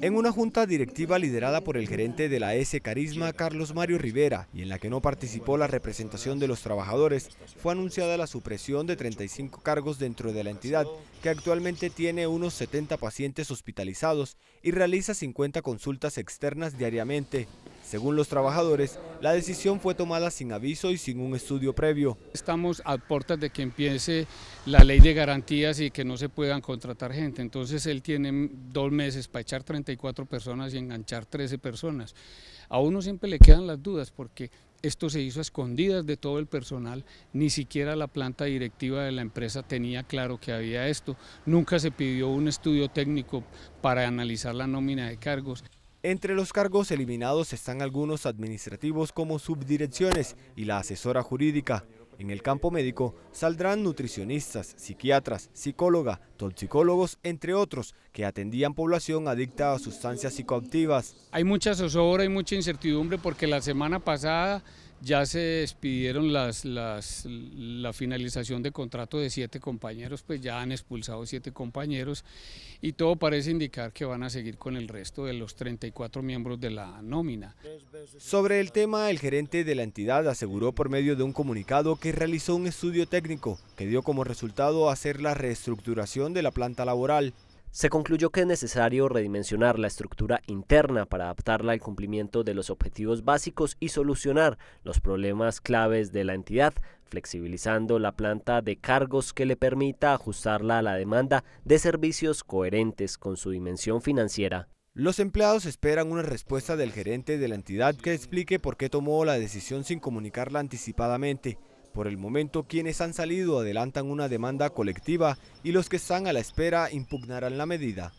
En una junta directiva liderada por el gerente de la S Carisma, Carlos Mario Rivera, y en la que no participó la representación de los trabajadores, fue anunciada la supresión de 35 cargos dentro de la entidad, que actualmente tiene unos 70 pacientes hospitalizados y realiza 50 consultas externas diariamente. Según los trabajadores, la decisión fue tomada sin aviso y sin un estudio previo. Estamos a puertas de que empiece la ley de garantías y que no se puedan contratar gente. Entonces él tiene dos meses para echar 34 personas y enganchar 13 personas. A uno siempre le quedan las dudas porque esto se hizo a escondidas de todo el personal, ni siquiera la planta directiva de la empresa tenía claro que había esto. Nunca se pidió un estudio técnico para analizar la nómina de cargos. Entre los cargos eliminados están algunos administrativos como subdirecciones y la asesora jurídica. En el campo médico saldrán nutricionistas, psiquiatras, psicóloga, toxicólogos, entre otros, que atendían población adicta a sustancias psicoactivas. Hay mucha zozobra, y mucha incertidumbre porque la semana pasada ya se despidieron las, la finalización de contrato de siete compañeros, pues ya han expulsado siete compañeros y todo parece indicar que van a seguir con el resto de los 34 miembros de la nómina. Sobre el tema, el gerente de la entidad aseguró por medio de un comunicado que realizó un estudio técnico que dio como resultado hacer la reestructuración de la planta laboral se concluyó que es necesario redimensionar la estructura interna para adaptarla al cumplimiento de los objetivos básicos y solucionar los problemas claves de la entidad, flexibilizando la planta de cargos que le permita ajustarla a la demanda de servicios coherentes con su dimensión financiera. Los empleados esperan una respuesta del gerente de la entidad que explique por qué tomó la decisión sin comunicarla anticipadamente. Por el momento, quienes han salido adelantan una demanda colectiva y los que están a la espera impugnarán la medida.